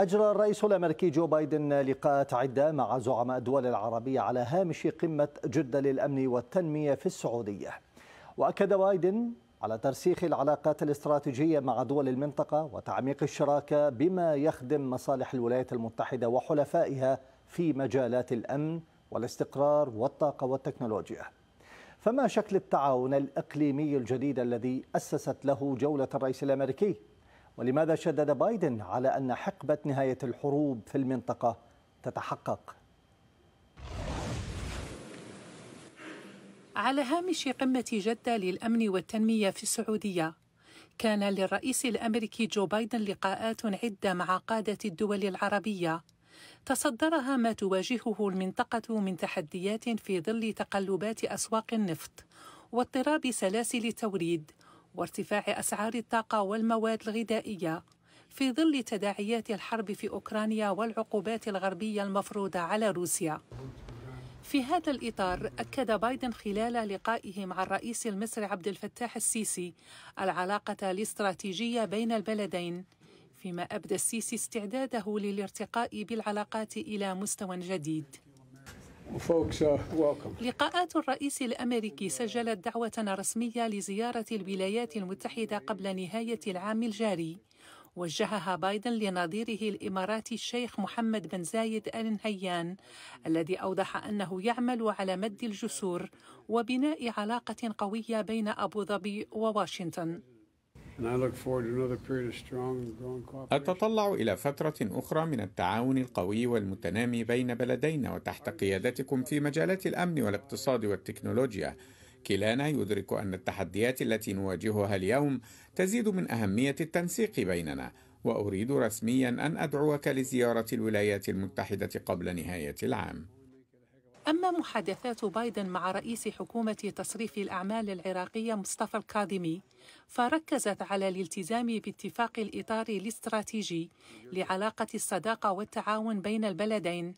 أجرى الرئيس الأمريكي جو بايدن لقاءات عدة مع زعماء الدول العربية على هامش قمة جدة للأمن والتنمية في السعودية وأكد بايدن على ترسيخ العلاقات الاستراتيجية مع دول المنطقة وتعميق الشراكة بما يخدم مصالح الولايات المتحدة وحلفائها في مجالات الأمن والاستقرار والطاقة والتكنولوجيا فما شكل التعاون الإقليمي الجديد الذي أسست له جولة الرئيس الأمريكي ولماذا شدد بايدن على أن حقبة نهاية الحروب في المنطقة تتحقق؟ على هامش قمة جدة للأمن والتنمية في السعودية كان للرئيس الأمريكي جو بايدن لقاءات عدة مع قادة الدول العربية تصدرها ما تواجهه المنطقة من تحديات في ظل تقلبات أسواق النفط واضطراب سلاسل التوريد وارتفاع أسعار الطاقة والمواد الغذائية في ظل تداعيات الحرب في أوكرانيا والعقوبات الغربية المفروضة على روسيا في هذا الإطار أكد بايدن خلال لقائه مع الرئيس المصري عبد الفتاح السيسي العلاقة الاستراتيجية بين البلدين فيما أبدى السيسي استعداده للارتقاء بالعلاقات إلى مستوى جديد لقاءات الرئيس الامريكي سجلت دعوه رسميه لزياره الولايات المتحده قبل نهايه العام الجاري وجهها بايدن لنظيره الاماراتي الشيخ محمد بن زايد ال نهيان الذي اوضح انه يعمل على مد الجسور وبناء علاقه قويه بين ابو ظبي وواشنطن أتطلع إلى فترة أخرى من التعاون القوي والمتنامي بين بلدينا وتحت قيادتكم في مجالات الأمن والاقتصاد والتكنولوجيا. كلانا يدرك أن التحديات التي نواجهها اليوم تزيد من أهمية التنسيق بيننا، وأريد رسميا أن أدعوك لزيارة الولايات المتحدة قبل نهاية العام. أما محادثات بايدن مع رئيس حكومة تصريف الأعمال العراقية مصطفى الكاظمي فركزت على الالتزام باتفاق الإطار الاستراتيجي لعلاقة الصداقة والتعاون بين البلدين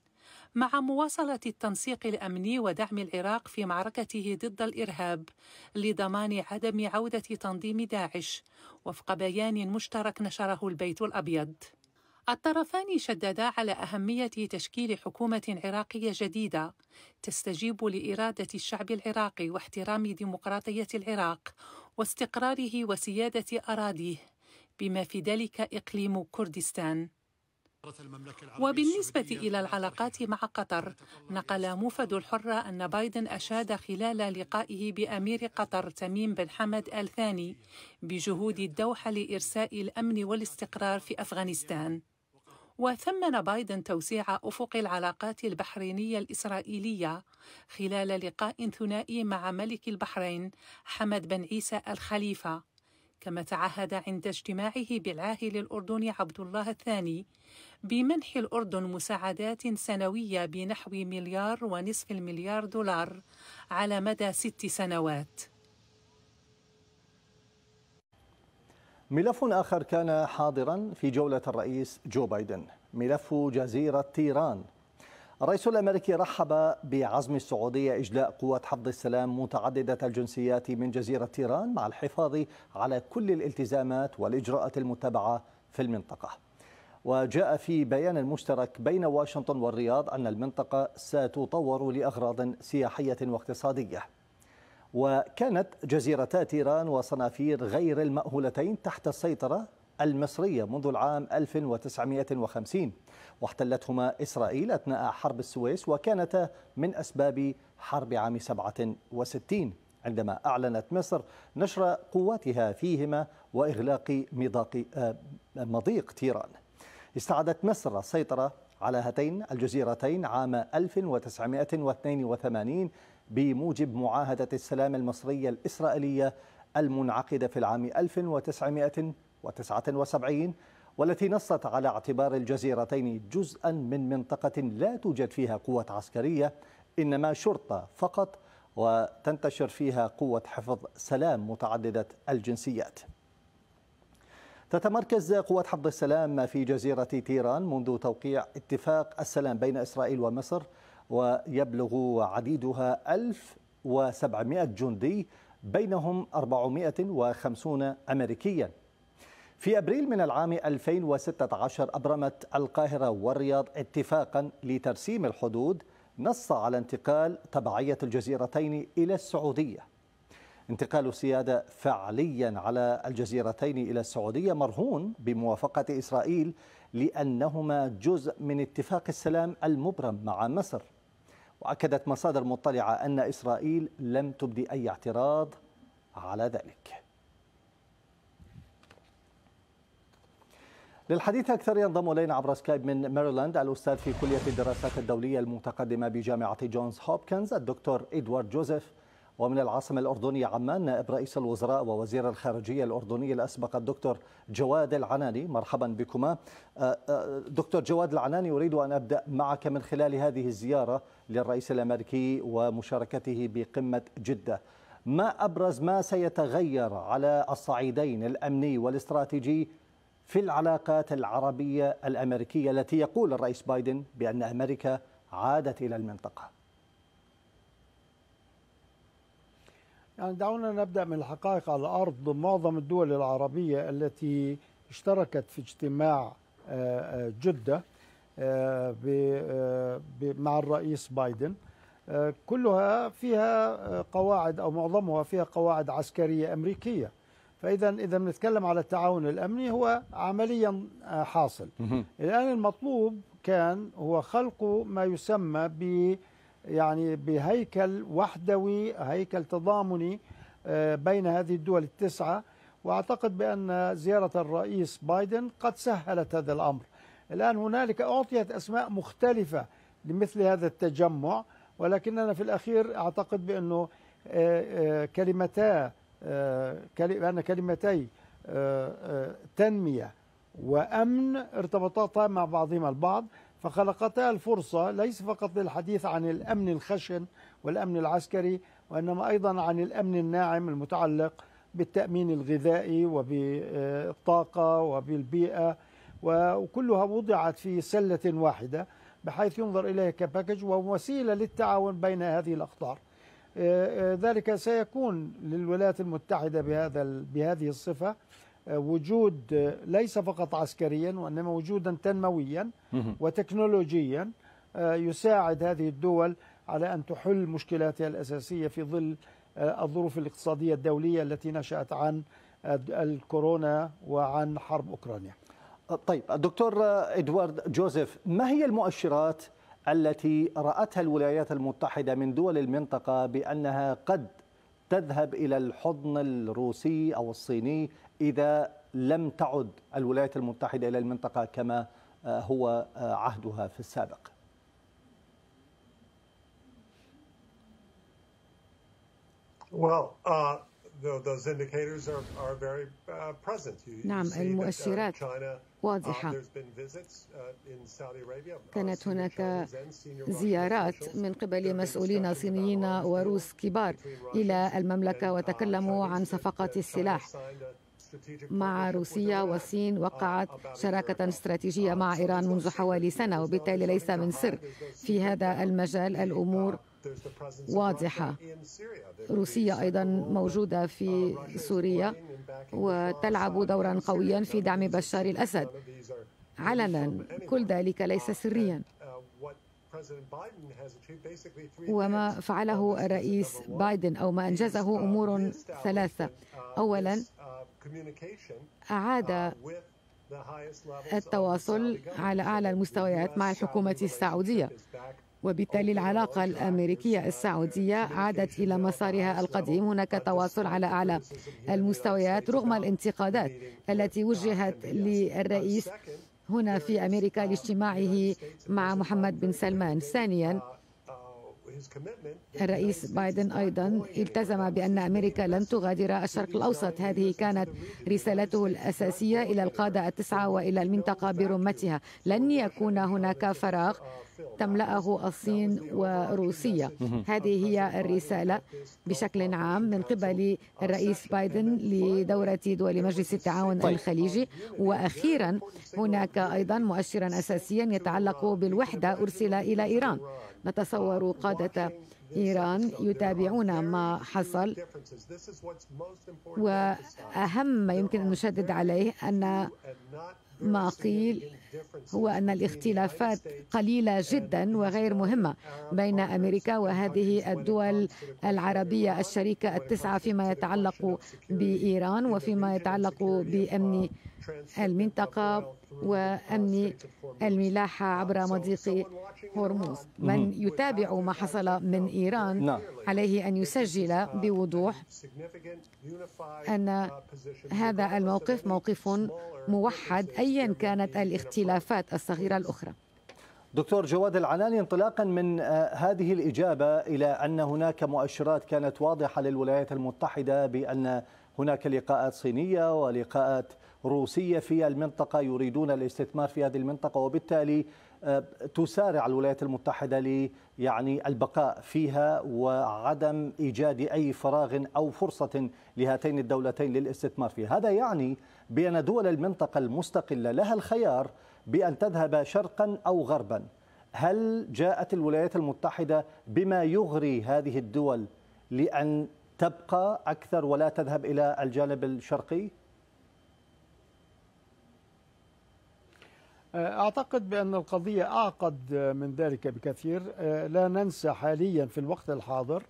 مع مواصلة التنسيق الأمني ودعم العراق في معركته ضد الإرهاب لضمان عدم عودة تنظيم داعش وفق بيان مشترك نشره البيت الأبيض الطرفان شددا على أهمية تشكيل حكومة عراقية جديدة تستجيب لإرادة الشعب العراقي واحترام ديمقراطية العراق واستقراره وسيادة أراضيه بما في ذلك إقليم كردستان. وبالنسبة إلى العلاقات مع قطر، نقل موفد الحرة أن بايدن أشاد خلال لقائه بأمير قطر تميم بن حمد آل ثاني بجهود الدوحة لإرساء الأمن والاستقرار في أفغانستان. وثمن بايدن توسيع أفق العلاقات البحرينية الإسرائيلية خلال لقاء ثنائي مع ملك البحرين حمد بن عيسى الخليفة كما تعهد عند اجتماعه بالعاهل الأردني عبد الله الثاني بمنح الأردن مساعدات سنوية بنحو مليار ونصف المليار دولار على مدى ست سنوات ملف آخر كان حاضرا في جولة الرئيس جو بايدن ملف جزيرة تيران الرئيس الأمريكي رحب بعزم السعودية إجلاء قوات حفظ السلام متعددة الجنسيات من جزيرة تيران مع الحفاظ على كل الالتزامات والإجراءات المتبعة في المنطقة وجاء في بيان مشترك بين واشنطن والرياض أن المنطقة ستطور لأغراض سياحية واقتصادية وكانت جزيرتا تيران وصنافير غير المأهولتين تحت السيطرة المصرية منذ العام 1950 واحتلتهما إسرائيل أثناء حرب السويس وكانتا من أسباب حرب عام 67 عندما أعلنت مصر نشر قواتها فيهما وإغلاق آه، مضيق تيران استعادت مصر السيطرة على هاتين الجزيرتين عام 1982 بموجب معاهدة السلام المصرية الإسرائيلية المنعقدة في العام 1979 والتي نصت على اعتبار الجزيرتين جزءا من منطقة لا توجد فيها قوة عسكرية إنما شرطة فقط وتنتشر فيها قوة حفظ سلام متعددة الجنسيات تتمركز قوات حفظ السلام في جزيرة تيران منذ توقيع اتفاق السلام بين إسرائيل ومصر ويبلغ عديدها 1700 جندي بينهم 450 أمريكياً في أبريل من العام 2016 أبرمت القاهرة والرياض اتفاقا لترسيم الحدود نص على انتقال تبعية الجزيرتين إلى السعودية انتقال السيادة فعليا على الجزيرتين إلى السعودية مرهون بموافقة إسرائيل لأنهما جزء من اتفاق السلام المبرم مع مصر وأكدت مصادر مطلعة أن إسرائيل لم تبدي أي اعتراض على ذلك للحديث أكثر ينضم إلينا عبر سكايب من ميريلاند الأستاذ في كلية الدراسات الدولية المتقدمة بجامعة جونز هوبكنز الدكتور إدوارد جوزيف ومن العاصمة الأردنية عمان نائب رئيس الوزراء ووزير الخارجية الأردنية الأسبق الدكتور جواد العناني مرحبا بكما أه، أه، دكتور جواد العناني أريد أن أبدأ معك من خلال هذه الزيارة للرئيس الأمريكي ومشاركته بقمة جدة ما أبرز ما سيتغير على الصعيدين الأمني والاستراتيجي في العلاقات العربية الأمريكية التي يقول الرئيس بايدن بأن أمريكا عادت إلى المنطقة يعني دعونا نبدأ من الحقائق على الأرض معظم الدول العربية التي اشتركت في اجتماع آه، آه، جدة آه، آه، مع الرئيس بايدن آه، كلها فيها قواعد او معظمها فيها قواعد عسكريه امريكيه فاذا اذا بنتكلم على التعاون الامني هو عمليا حاصل الان المطلوب كان هو خلق ما يسمى ب يعني بهيكل وحدوي هيكل تضامني بين هذه الدول التسعه واعتقد بان زياره الرئيس بايدن قد سهلت هذا الامر الآن هنالك أعطيت أسماء مختلفة لمثل هذا التجمع ولكننا في الأخير أعتقد بأنه آه، آه، كلمتا آه، بأن كلمتي تنمية وأمن ارتبطتا مع بعضهما البعض فخلقتا الفرصة ليس فقط للحديث عن الأمن الخشن والأمن العسكري وإنما أيضا عن الأمن الناعم المتعلق بالتأمين الغذائي وبالطاقة وبالبيئة وكلها وضعت في سلة واحدة بحيث ينظر إليها كباكج ووسيلة للتعاون بين هذه الأقطار آه، آه، ذلك سيكون للولايات المتحدة بهذا بهذه الصفة آه، وجود ليس فقط عسكريا وإنما وجودا تنمويا وتكنولوجيا يساعد هذه الدول على أن تحل مشكلاتها الأساسية في ظل الظروف الاقتصادية الدولية التي نشأت عن الكورونا وعن حرب أوكرانيا طيب الدكتور ادوارد جوزيف ما هي المؤشرات التي رأتها الولايات المتحدة من دول المنطقة بأنها قد تذهب إلى الحضن الروسي أو الصيني إذا لم تعد الولايات المتحدة إلى المنطقة كما هو عهدها في السابق Well, uh, Uh, نعم uh, المؤشرات واضحة uh, كانت هناك زيارات من قبل مسؤولين صينيين وروس كبار إلى المملكة وتكلموا عن صفقة السلاح مع روسيا والصين وقعت شراكة استراتيجية مع إيران منذ حوالي سنة وبالتالي ليس من سر في هذا المجال الأمور واضحة روسيا أيضا موجودة في سوريا وتلعب دورا قويا في دعم بشار الأسد علنا كل ذلك ليس سريا وما فعله الرئيس بايدن أو ما أنجزه أمور ثلاثة أولا أعاد التواصل على أعلى المستويات مع الحكومة السعودية وبالتالي العلاقة الأمريكية السعودية عادت إلى مسارها القديم هناك تواصل على أعلى المستويات رغم الانتقادات التي وجهت للرئيس هنا في أمريكا لاجتماعه مع محمد بن سلمان ثانيا الرئيس بايدن أيضا التزم بأن أمريكا لن تغادر الشرق الأوسط هذه كانت رسالته الأساسية إلى القادة التسعة وإلى المنطقة برمتها لن يكون هناك فراغ تملأه الصين وروسيا هذه هي الرسالة بشكل عام من قبل الرئيس بايدن لدورة دول مجلس التعاون طيب. الخليجي وأخيرا هناك أيضا مؤشرا أساسيا يتعلق بالوحدة أرسل إلى إيران نتصور قادة إيران يتابعون ما حصل وأهم ما يمكن أن نشدد عليه أن ما قيل هو أن الاختلافات قليلة جدا وغير مهمة بين أمريكا وهذه الدول العربية الشريكة التسعة فيما يتعلق بإيران وفيما يتعلق بأمن المنطقة وأمن الملاحة عبر مضيق هرمز من يتابع ما حصل من إيران نعم. عليه أن يسجل بوضوح أن هذا الموقف موقف موحد أيا كانت الاختلافات الصغيرة الأخرى دكتور جواد العناني انطلاقا من آه، هذه الإجابة إلى أن هناك مؤشرات كانت واضحة للولايات المتحدة بأن هناك لقاءات صينية ولقاءات روسية في المنطقة يريدون الاستثمار في هذه المنطقة وبالتالي آه، تسارع الولايات المتحدة ل يعني البقاء فيها وعدم إيجاد أي فراغ أو فرصة لهاتين الدولتين للاستثمار فيها هذا يعني بأن دول المنطقة المستقلة لها الخيار بأن تذهب شرقا أو غربا هل جاءت الولايات المتحدة بما يغري هذه الدول لأن تبقى أكثر ولا تذهب إلى الجانب الشرقي؟ أه، أعتقد بأن القضية أعقد من ذلك بكثير أه، لا ننسى حاليا في الوقت الحاضر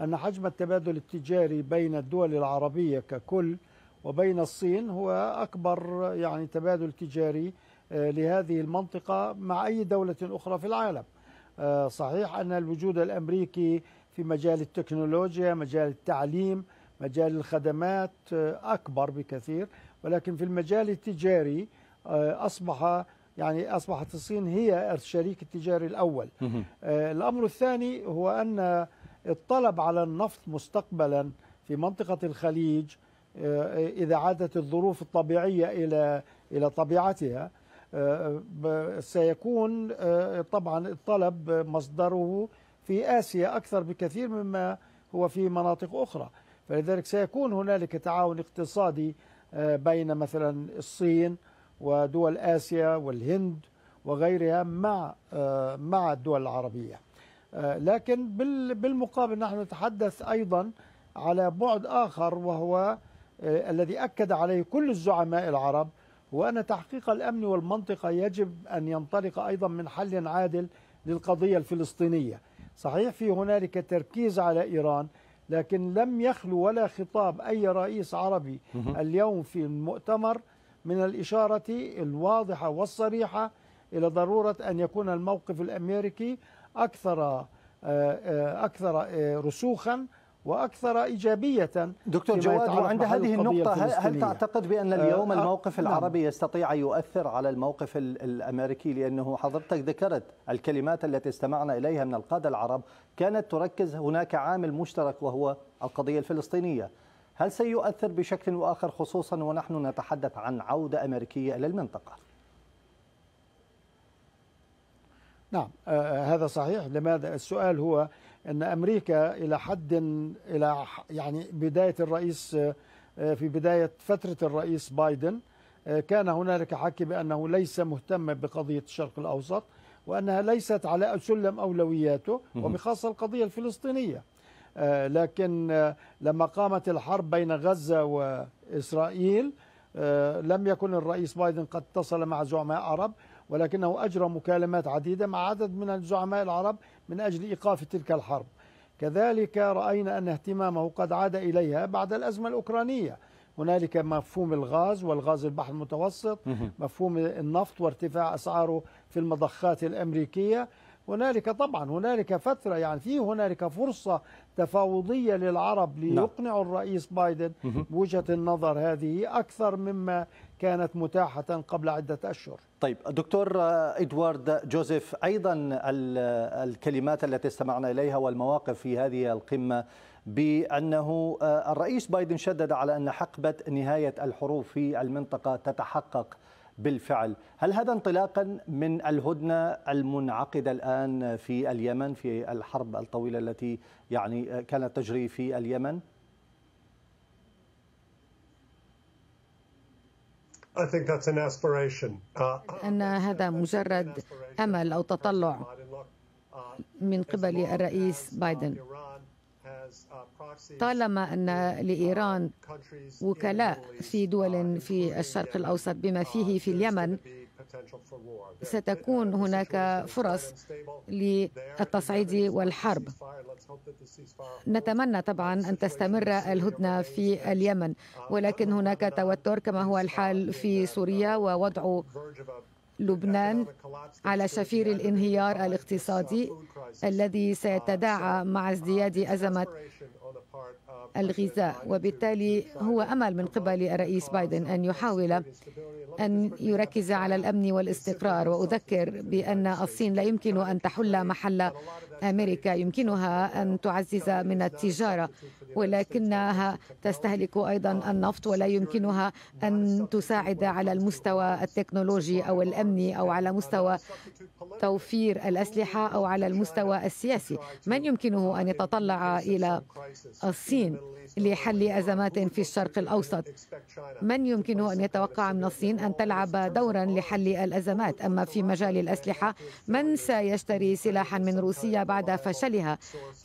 أن حجم التبادل التجاري بين الدول العربية ككل وبين الصين هو أكبر يعني تبادل تجاري أه، لهذه المنطقة مع أي دولة أخرى في العالم صحيح أن الوجود الأمريكي في مجال التكنولوجيا مجال التعليم مجال الخدمات آه، أكبر بكثير ولكن في المجال التجاري آه، أصبح يعني أصبحت الصين هي الشريك التجاري الأول آه، الأمر الثاني هو أن الطلب على النفط مستقبلا في منطقة الخليج إذا عادت الظروف الطبيعية إلى إلى طبيعتها سيكون طبعا الطلب مصدره في آسيا أكثر بكثير مما هو في مناطق أخرى فلذلك سيكون هنالك تعاون اقتصادي آه، بين مثلا الصين ودول آسيا والهند وغيرها مع آه، مع الدول العربية آه، لكن بالمقابل نحن نتحدث أيضا على بعد آخر وهو الذي أكد عليه كل الزعماء العرب هو أن تحقيق الأمن والمنطقة يجب أن ينطلق أيضا من حل عادل للقضية الفلسطينية صحيح في هنالك تركيز على إيران لكن لم يخلو ولا خطاب أي رئيس عربي اليوم في المؤتمر من الإشارة الواضحة والصريحة إلى ضرورة أن يكون الموقف الأمريكي أكثر آه، آه، أكثر آه، رسوخا واكثر ايجابيه دكتور جواد وعند هذه النقطه هل تعتقد بان آه، اليوم آه، الموقف نعم. العربي نعم. يستطيع يؤثر على الموقف الامريكي لانه حضرتك ذكرت الكلمات التي استمعنا اليها من القاده العرب كانت تركز هناك عامل مشترك وهو القضيه الفلسطينيه هل سيؤثر بشكل واخر خصوصا ونحن نتحدث عن عوده امريكيه الى المنطقه نعم آه, آه، هذا صحيح لماذا السؤال هو ان امريكا الى حد الى يعني بدايه الرئيس آه، آه، في بدايه فتره الرئيس بايدن آه، كان هنالك حكي بانه ليس مهتما بقضيه الشرق الاوسط وانها ليست على سلم اولوياته وبخاصه القضيه الفلسطينيه لكن لما قامت الحرب بين غزه واسرائيل لم يكن الرئيس بايدن قد اتصل مع زعماء عرب ولكنه أجرى مكالمات عديدة مع عدد من الزعماء العرب من أجل إيقاف تلك الحرب كذلك رأينا أن اهتمامه قد عاد إليها بعد الأزمة الأوكرانية هنالك مفهوم الغاز والغاز البحر المتوسط مفهوم النفط وارتفاع أسعاره في المضخات الأمريكية هنالك طبعا هنالك فتره يعني في هنالك فرصه تفاوضيه للعرب نعم. ليقنعوا الرئيس بايدن بوجهه النظر هذه اكثر مما كانت متاحه قبل عده اشهر. طيب دكتور ادوارد جوزيف ايضا الكلمات التي استمعنا اليها والمواقف في هذه القمه بانه آه، الرئيس بايدن شدد على ان حقبه نهايه الحروب في المنطقه تتحقق بالفعل هل هذا انطلاقا من الهدنة المنعقدة الآن في اليمن في الحرب الطويلة التي يعني كانت تجري في اليمن؟ uh, uh, أن هذا مجرد أمل أو تطلع uh, من قبل الرئيس بايدن Uh, طالما أن uh, لإيران وكلاء في دول uh, في الشرق الأوسط بما فيه في اليمن ستكون هناك فرص للتصعيد والحرب نتمنى طبعا أن تستمر الهدنة في اليمن ولكن هناك توتر كما هو الحال في سوريا ووضع لبنان على شفير الانهيار الاقتصادي الذي سيتداعى مع ازدياد أزمة الغذاء وبالتالي هو أمل من قبل الرئيس بايدن أن يحاول أن يركز على الأمن والاستقرار وأذكر بأن الصين لا يمكن أن تحل محل أمريكا يمكنها أن تعزز من التجارة ولكنها تستهلك أيضا النفط ولا يمكنها أن تساعد على المستوى التكنولوجي أو الأمني أو على مستوى توفير الأسلحة أو على المستوى السياسي من يمكنه أن يتطلع إلى الصين لحل أزمات في الشرق الأوسط من يمكنه أن يتوقع من الصين أن تلعب دورا لحل الأزمات أما في مجال الأسلحة من سيشتري سلاحا من روسيا بعد فشلها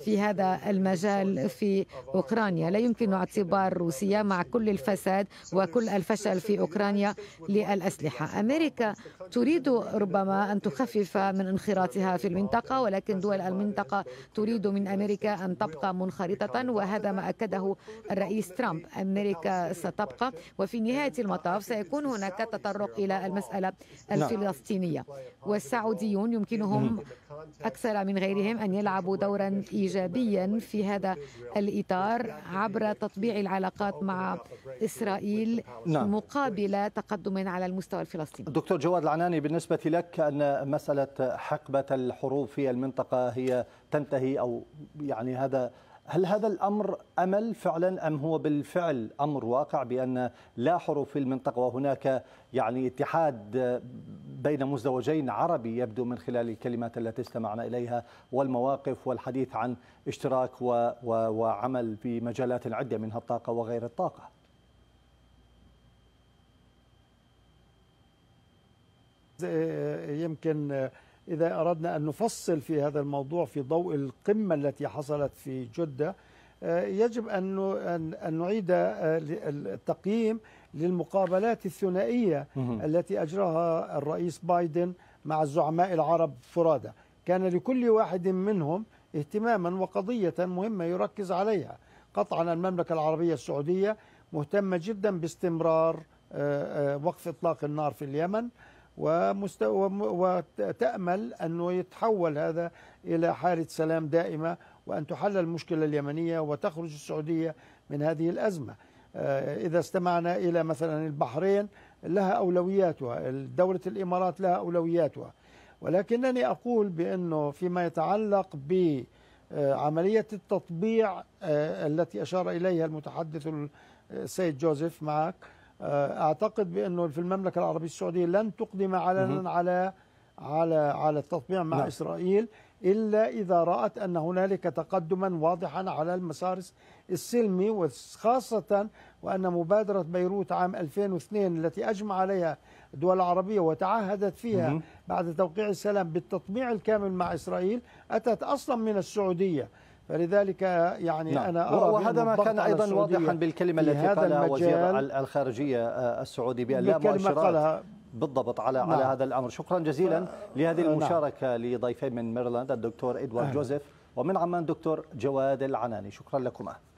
في هذا المجال في أوكرانيا لا يمكن اعتبار روسيا مع كل الفساد وكل الفشل في أوكرانيا للأسلحة أمريكا تريد ربما أن تخفف من انخراطها في المنطقة ولكن دول المنطقة تريد من أمريكا أن تبقى منخرطة وهذا ما أكده الرئيس ترامب أمريكا ستبقى وفي نهاية المطاف سيكون هناك تطرق إلى المسألة نعم. الفلسطينية والسعوديون يمكنهم أكثر من غيرهم أن يلعبوا دورا إيجابيا في هذا الإطار عبر تطبيع العلاقات مع إسرائيل نعم. مقابل تقدم على المستوى الفلسطيني دكتور جواد العناني بالنسبة لك أن مسألة بدات حقبة الحروب في المنطقة هي تنتهي أو يعني هذا هل هذا الأمر أمل فعلا أم هو بالفعل أمر واقع بأن لا حروب في المنطقة وهناك يعني اتحاد بين مزدوجين عربي يبدو من خلال الكلمات التي استمعنا إليها والمواقف والحديث عن اشتراك وعمل في مجالات عدة منها الطاقة وغير الطاقة آه، يمكن آه، إذا أردنا أن نفصل في هذا الموضوع في ضوء القمة التي حصلت في جدة آه، يجب أن نعيد التقييم للمقابلات الثنائية التي أجراها الرئيس بايدن مع الزعماء العرب فرادى كان لكل واحد منهم اهتماما وقضية مهمة يركز عليها قطعا المملكة العربية السعودية مهتمة جدا باستمرار وقف إطلاق النار في اليمن ومست... وتأمل أنه يتحول هذا إلى حالة سلام دائمة وأن تحل المشكلة اليمنية وتخرج السعودية من هذه الأزمة آه، إذا استمعنا إلى مثلا البحرين لها أولوياتها دولة الإمارات لها أولوياتها ولكنني أقول بأنه فيما يتعلق ب آه، عملية التطبيع آه، التي أشار إليها المتحدث السيد جوزيف معك آه، اعتقد بانه في المملكه العربيه السعوديه لن تقدم علنا على على على التطبيع مع لا. نعم. اسرائيل الا اذا رات ان هنالك تقدما واضحا على المسار السلمي وخاصه وان مبادره بيروت عام 2002 التي اجمع عليها الدول العربيه وتعهدت فيها بعد توقيع السلام بالتطبيع الكامل مع اسرائيل اتت اصلا من السعوديه فلذلك يعني نعم. انا أرى وهذا ما كان ايضا واضحا بالكلمه التي قالها وزير الخارجيه آه، السعودي بان لا مؤشرات بالضبط على نعم. على هذا الامر شكرا جزيلا آه لهذه نعم. المشاركه نعم. لضيفين من ميرلاند الدكتور ادوارد آه. جوزيف ومن عمان دكتور جواد العناني شكرا لكما